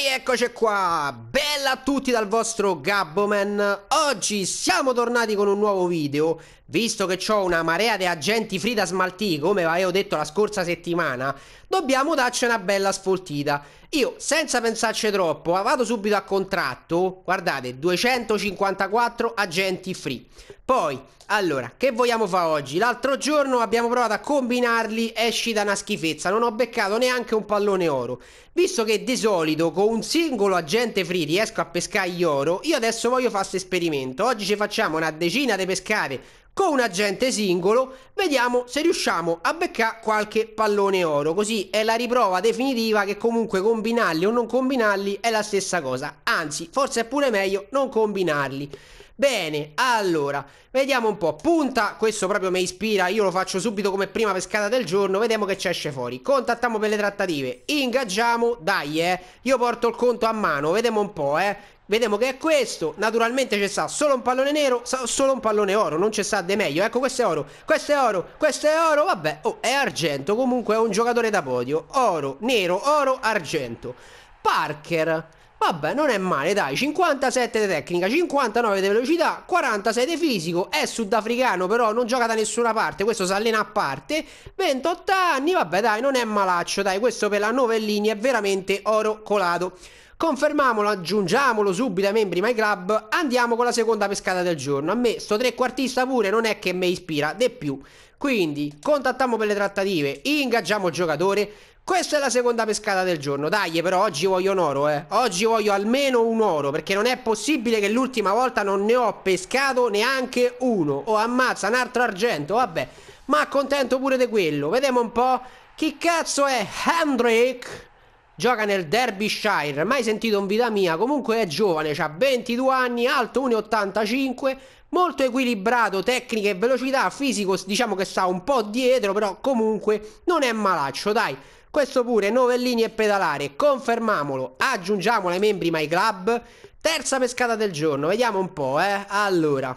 cari, eccoci qua! Bella a tutti dal vostro Gabboman! Oggi siamo tornati con un nuovo video, visto che ho una marea di agenti free da smaltire, come avevo detto la scorsa settimana, dobbiamo darci una bella sfoltita. Io, senza pensarci troppo, vado subito a contratto, guardate, 254 agenti free. Poi, allora, che vogliamo fare oggi? L'altro giorno abbiamo provato a combinarli, esci da una schifezza, non ho beccato neanche un pallone oro. Visto che di solito con un singolo agente free riesco a pescare gli oro, io adesso voglio fare questo esperimento. Oggi ci facciamo una decina di pescare con un agente singolo vediamo se riusciamo a beccare qualche pallone oro. Così è la riprova definitiva che comunque combinarli o non combinarli è la stessa cosa. Anzi, forse è pure meglio non combinarli. Bene, allora, vediamo un po'. Punta, questo proprio mi ispira, io lo faccio subito come prima pescata del giorno, vediamo che ci esce fuori. Contattiamo per le trattative, ingaggiamo, dai eh, io porto il conto a mano, vediamo un po' eh, Vediamo che è questo. Naturalmente c'è sta solo un pallone nero, solo un pallone oro. Non c'è sta de meglio. Ecco, questo è oro. Questo è oro. Questo è oro. Vabbè, oh, è argento. Comunque è un giocatore da podio. Oro, nero, oro, argento. Parker. Vabbè, non è male, dai, 57 di tecnica, 59 di velocità, 46 di fisico, è sudafricano però non gioca da nessuna parte, questo si allena a parte, 28 anni, vabbè dai, non è malaccio, dai, questo per la novellini è veramente oro colato. Confermiamolo, aggiungiamolo subito ai membri My Club. Andiamo con la seconda pescata del giorno. A me sto trequartista pure non è che mi ispira di più. Quindi contattiamo per le trattative, ingaggiamo il giocatore. Questa è la seconda pescata del giorno. Dai, però oggi voglio un oro, eh. Oggi voglio almeno un oro, perché non è possibile che l'ultima volta non ne ho pescato neanche uno. O oh, ammazza un altro argento, vabbè. Ma contento pure di quello. Vediamo un po'. Chi cazzo è Hendrik? Gioca nel Derbyshire, mai sentito in vita mia, comunque è giovane, ha 22 anni, alto 1,85, molto equilibrato, tecnica e velocità, fisico diciamo che sta un po' dietro, però comunque non è malaccio, dai. Questo pure, novellini e pedalare, confermamolo, aggiungiamolo ai membri My Club. Terza pescata del giorno, vediamo un po', eh. Allora,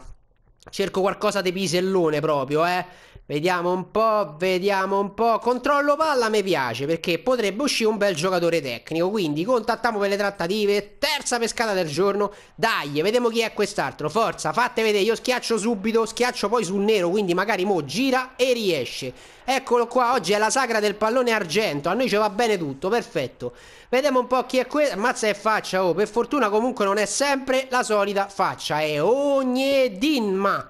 cerco qualcosa di pisellone proprio, eh. Vediamo un po', vediamo un po'. Controllo palla mi piace perché potrebbe uscire un bel giocatore tecnico. Quindi contattiamo per le trattative. Terza pescata del giorno. Dai, vediamo chi è quest'altro. Forza, fate vedere. Io schiaccio subito, schiaccio poi sul nero. Quindi magari mo gira e riesce. Eccolo qua, oggi è la sagra del pallone argento. A noi ci va bene tutto, perfetto. Vediamo un po' chi è questo. Mazza e faccia, oh. Per fortuna comunque non è sempre la solita faccia. È dinma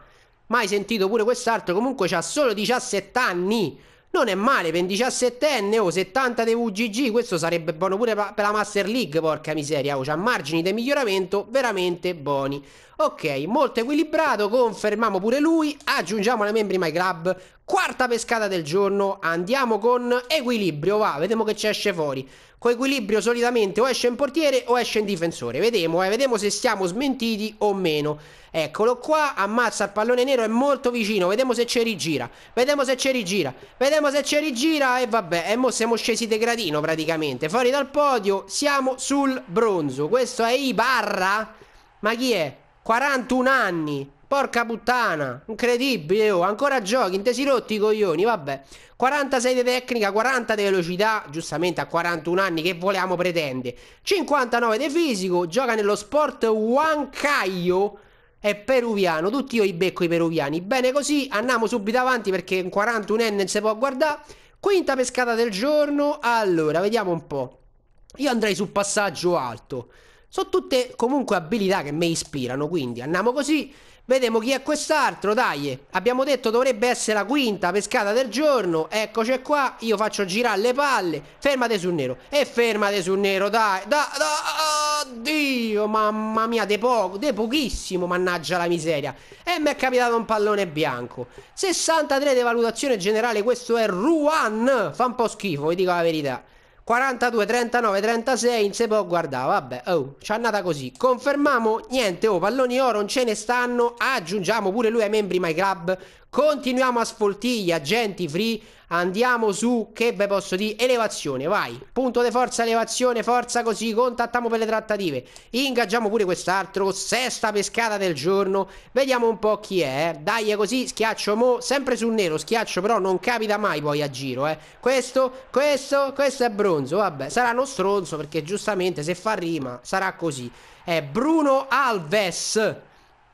mai sentito pure quest'altro, comunque ha solo 17 anni. Non è male per un 17enne, o oh, 70 di VGG, questo sarebbe buono pure per la Master League, porca miseria, oh, c'ha margini di miglioramento veramente buoni. Ok, molto equilibrato, confermiamo pure lui, aggiungiamo le membri My Club, Quarta pescata del giorno, andiamo con equilibrio, va, vediamo che ci esce fuori. Con equilibrio solitamente o esce in portiere o esce in difensore, vediamo, eh, vediamo se siamo smentiti o meno. Eccolo qua, ammazza il pallone nero, è molto vicino, vediamo se ci rigira, vediamo se ci rigira, vediamo se ci rigira e vabbè, e mo siamo scesi di gradino praticamente. Fuori dal podio, siamo sul bronzo, questo è Ibarra, ma chi è? 41 anni, Porca puttana, incredibile, oh. ancora giochi, intesi rotti i coglioni, vabbè. 46 di tecnica, 40 di velocità, giustamente a 41 anni che volevamo pretende. 59 di fisico, gioca nello sport Huancaio, è peruviano, tutti io i becco i peruviani. Bene così, andiamo subito avanti perché un 41enne non si può guardare. Quinta pescata del giorno, allora, vediamo un po'. Io andrei su passaggio alto. Sono tutte comunque abilità che mi ispirano, quindi andiamo così. Vediamo chi è quest'altro, dai. Abbiamo detto dovrebbe essere la quinta pescata del giorno. Eccoci qua, io faccio girare le palle. Fermate sul nero. E fermate sul nero, dai. Da, da, oddio, mamma mia, de poco, de pochissimo, mannaggia la miseria. E mi è capitato un pallone bianco. 63 di valutazione generale, questo è Ruan. Fa un po' schifo, vi dico la verità. 42, 39, 36, in se può guardare, vabbè, oh, ci è andata così. Confermiamo, niente, oh, palloni oro non ce ne stanno, aggiungiamo pure lui ai membri My Club, Continuiamo a sfoltiglia, agenti free. Andiamo su, che ve posso dire, elevazione, vai. Punto di forza, elevazione, forza così, contattiamo per le trattative. Ingaggiamo pure quest'altro, sesta pescata del giorno. Vediamo un po' chi è. eh. Dai, è così, schiaccio mo, sempre sul nero, schiaccio però non capita mai poi a giro, eh. Questo, questo, questo è bronzo, vabbè. Sarà uno stronzo perché giustamente se fa rima sarà così. È Bruno Alves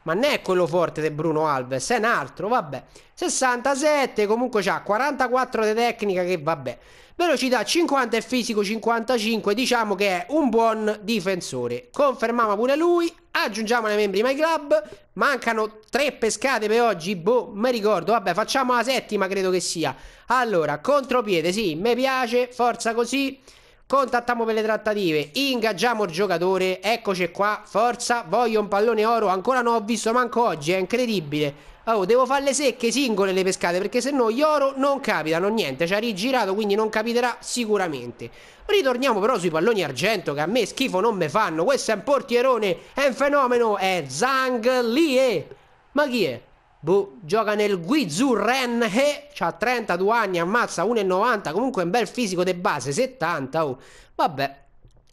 ma non è quello forte di Bruno Alves, è un altro, vabbè. 67, comunque c'ha 44 di tecnica che vabbè. Velocità 50 e fisico 55, diciamo che è un buon difensore. Confermiamo pure lui, aggiungiamo ai membri My Club. Mancano tre pescate per oggi, boh, mi ricordo, vabbè, facciamo la settima credo che sia. Allora, contropiede, sì, mi piace, forza così. Contattiamo per le trattative, ingaggiamo il giocatore, eccoci qua, forza, voglio un pallone oro, ancora non ho visto manco oggi, è incredibile. Oh, devo farle secche singole le pescate perché se no gli oro non capitano niente, ci ha rigirato quindi non capiterà sicuramente. Ritorniamo però sui palloni argento che a me schifo non me fanno, questo è un portierone, è un fenomeno, è Zhang Lie. Ma chi è? Boh, gioca nel Guizhou Renhe, eh, ha 32 anni, ammazza 1,90, comunque un bel fisico di base, 70, oh. Vabbè,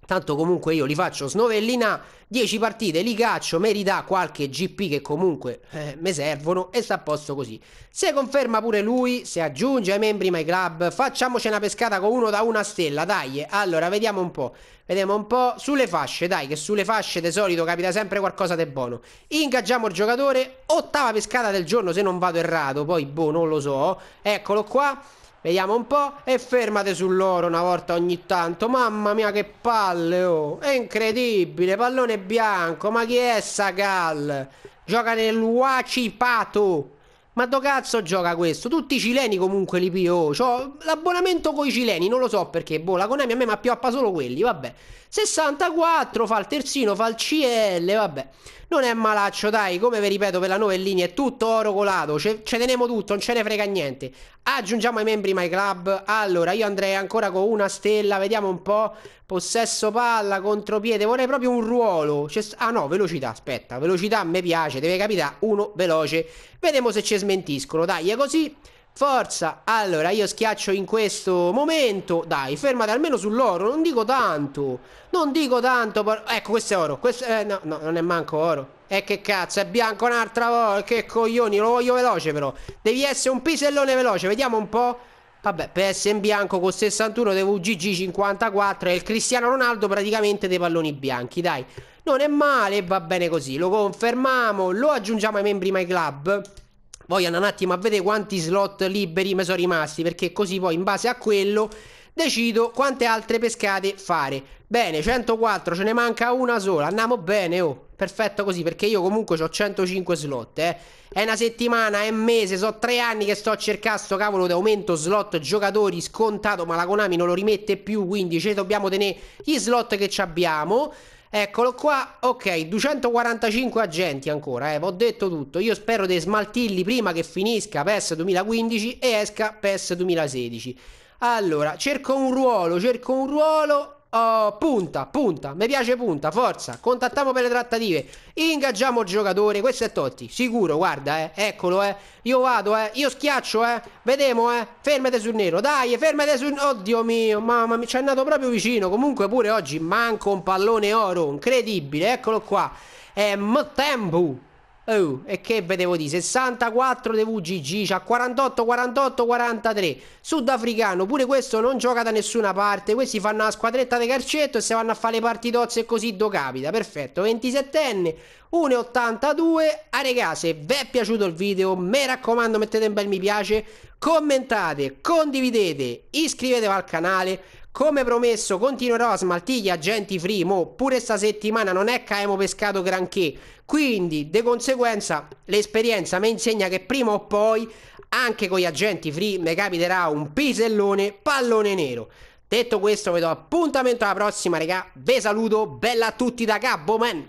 Tanto comunque io li faccio snovellina, 10 partite li caccio, merita qualche GP che comunque eh, mi servono e sta a posto così. Se conferma pure lui, se aggiunge ai membri My Club, facciamoci una pescata con uno da una stella, dai. Allora, vediamo un po', vediamo un po' sulle fasce, dai, che sulle fasce di solito capita sempre qualcosa di buono. Ingaggiamo il giocatore, ottava pescata del giorno se non vado errato, poi boh, non lo so. Eccolo qua. Vediamo un po' e fermate sull'oro una volta ogni tanto. Mamma mia che palle, oh. È incredibile, pallone bianco. Ma chi è Sagal? Gioca nel Huachipato. Ma do cazzo gioca questo? Tutti i cileni comunque li pio. Cioè, l'abbonamento con i cileni, non lo so perché. Boh, la Konami a me mi appioppa solo quelli, vabbè. 64, fa il terzino, fa il CL, vabbè non è malaccio, dai, come vi ripeto per la novellina, è tutto oro colato, ce, ce teniamo tutto, non ce ne frega niente. Aggiungiamo i membri My Club, allora io andrei ancora con una stella, vediamo un po', possesso palla, contropiede, vorrei proprio un ruolo, ah no, velocità, aspetta, velocità mi piace, deve capitare uno veloce, vediamo se ci smentiscono, dai, è così... Forza, allora io schiaccio in questo momento Dai, fermate almeno sull'oro, non dico tanto Non dico tanto Ecco, questo è oro, questo... Eh, no, no, non è manco oro E eh, che cazzo, è bianco un'altra volta Che coglioni, lo voglio veloce però Devi essere un pisellone veloce, vediamo un po' Vabbè, PS in bianco con 61 Devo VGG 54 E il Cristiano Ronaldo praticamente dei palloni bianchi, dai Non è male, va bene così Lo confermiamo, lo aggiungiamo ai membri My Club voglio andare un attimo a vedere quanti slot liberi mi sono rimasti perché così poi in base a quello decido quante altre pescate fare. Bene, 104, ce ne manca una sola, andiamo bene, oh, perfetto così, perché io comunque ho 105 slot, eh. È una settimana, è un mese, sono tre anni che sto a cercare sto cavolo di aumento slot giocatori scontato, ma la Konami non lo rimette più, quindi ci dobbiamo tenere gli slot che abbiamo. Eccolo qua, ok, 245 agenti ancora, eh, ho detto tutto. Io spero di smaltirli prima che finisca PES 2015 e esca PES 2016. Allora, cerco un ruolo, cerco un ruolo Oh, punta, punta, mi piace punta, forza, contattiamo per le trattative, ingaggiamo il giocatore, questo è Totti, sicuro, guarda, eh, eccolo, eh, io vado, eh, io schiaccio, eh, vedemo, eh, fermate sul nero, dai, fermate sul... Oddio mio, mamma mia, ci è andato proprio vicino, comunque pure oggi manco un pallone oro, incredibile, eccolo qua, è Mtembu, Oh, e che vedevo di 64 de VGG, c'ha 48, 48, 43. Sudafricano, pure questo non gioca da nessuna parte. Questi fanno la squadretta di carcetto e se vanno a fare le partitozze e così do capita. Perfetto, 27enne, 1,82. Ah, regà, se vi è piaciuto il video, mi raccomando, mettete un bel mi piace commentate, condividete, iscrivetevi al canale. Come promesso continuerò a smaltire gli agenti free, mo pure sta settimana non è che abbiamo pescato granché, quindi di conseguenza l'esperienza mi insegna che prima o poi anche con gli agenti free mi capiterà un pisellone pallone nero. Detto questo vi do appuntamento alla prossima regà, Vi saluto, bella a tutti da Gabbo Man!